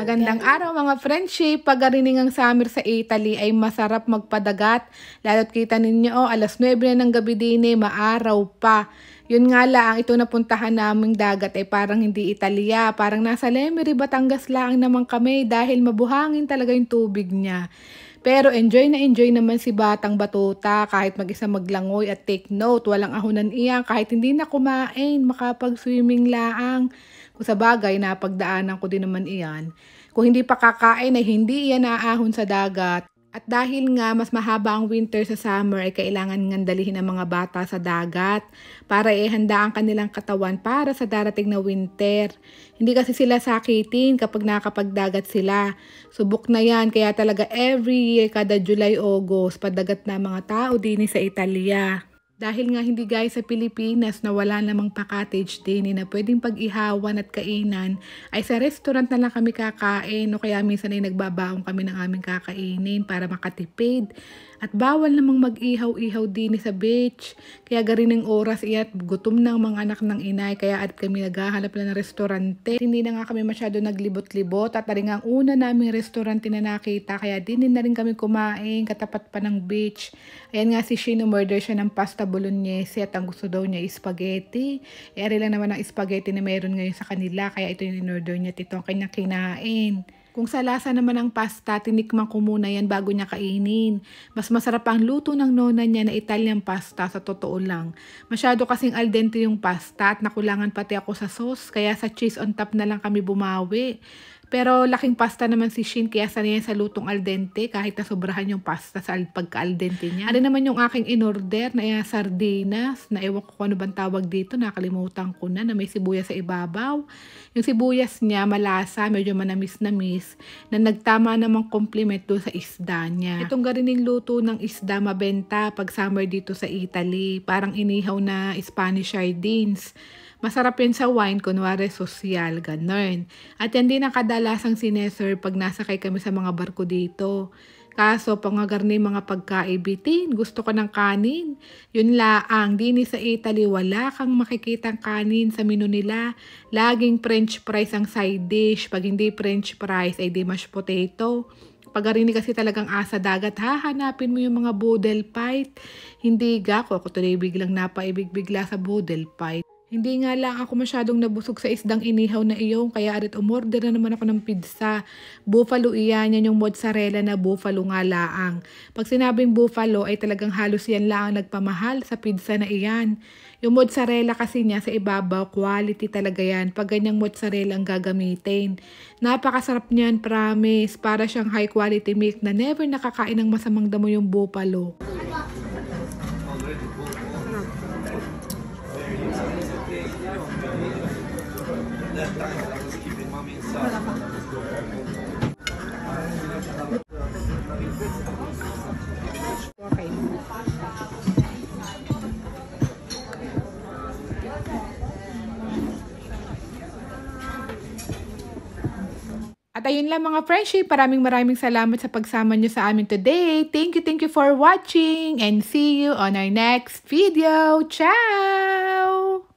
Magandang araw mga friendship. Pagarining ang summer sa Italy ay masarap magpadagat. Lalo't kita ninyo, oh, alas 9 na ng gabi din eh, maaraw pa. Yun nga lang, ito napuntahan naming dagat ay eh, parang hindi Italia. Parang nasa Lemery, Batangas lang naman kami dahil mabuhangin talaga yung tubig niya. Pero enjoy na enjoy naman si Batang Batuta kahit mag-isa maglangoy at take note. Walang ahunan iya kahit hindi na kumain, makapag-swimming laang. Kung sa bagay, napagdaanan ko din naman iyan. Kung hindi pa kakain ay hindi iyan aahon sa dagat. At dahil nga mas mahaba ang winter sa summer ay kailangan ngandalihin ang mga bata sa dagat para ihanda eh, ang kanilang katawan para sa darating na winter. Hindi kasi sila sakitin kapag nakapagdagat sila. Subok na yan kaya talaga every year kada July-August padagat na mga tao din sa Italia. Dahil nga hindi gaya sa Pilipinas na wala namang pa-cottage dining eh, na pwedeng pag-ihawan at kainan, ay sa restaurant na lang kami kakain o kaya minsan ay nagbabaong kami ng aming kakainin para makatipid. At bawal namang mag-ihaw-ihaw din eh, sa beach. Kaya garin ng oras iyat eh, gutom ng mga anak ng inay kaya at kami naghahanap na ng restorante. Hindi na nga kami masyado naglibot-libot at rin ang una naming restorante na nakita kaya din na rin kami kumain katapat pa ng beach. Ayan nga si Shino murder siya ng pasta bolognese eh, at ang gusto daw niya is spaghetti. Eh, ari lang naman ang spaghetti na meron ngayon sa kanila kaya ito yung in-order niya at ito ang kanyang kinain. Kung sa lasa naman ng pasta, tinikman ko muna yan bago niya kainin. Mas masarap ang luto ng nona niya na Italian pasta sa totoo lang. Masyado kasing al dente yung pasta at nakulangan pati ako sa sauce kaya sa cheese on top na lang kami bumawi. Pero laking pasta naman si Shin kaya sanay sa lutong al dente kahit na sobrahan yung pasta sa pagka al dente niya. Ano naman yung aking in-order na eh, sardinas na ewan ko kung ano bang tawag dito. Nakalimutan ko na na may sibuyas sa ibabaw. Yung sibuyas niya malasa, medyo manamis-namis na nagtama namang compliment do sa isda niya. Itong garining luto ng isda mabenta pag summer dito sa Italy. Parang inihaw na Spanish sardines. Masarap yun sa wine, kunwari social, ganun. At hindi din ang kadalasang sinesir pag nasakay kami sa mga barko dito. Kaso, pangagar na mga pagkaibitin, gusto ko ng kanin. Yun laang, din sa Italy, wala kang makikitang kanin sa menu nila. Laging french fries ang side dish. Pag hindi french fries, ay di mashed potato pagarini kasi talagang asa dagat, hahanapin mo yung mga boodle fight. Hindi ga, ako, ako tuloy biglang napaibig bigla sa boodle fight. Hindi nga lang ako masyadong nabusog sa isdang inihaw na iyon kaya arit umorder na naman ako ng pizza. Buffalo iyan, yan yung mozzarella na buffalo nga laang. Pag sinabing buffalo ay talagang halos yan lang ang nagpamahal sa pizza na iyan. Yung mozzarella kasi niya sa ibabaw, quality talaga yan. Pag ganyang mozzarella ang gagamitin. Napakasarap niyan, promise. Para siyang high quality milk na never nakakain ng masamang damo yung buffalo. Okay. At ayun lang mga friendship, maraming maraming salamat sa pagsama nyo sa amin today. Thank you, thank you for watching and see you on our next video. Ciao!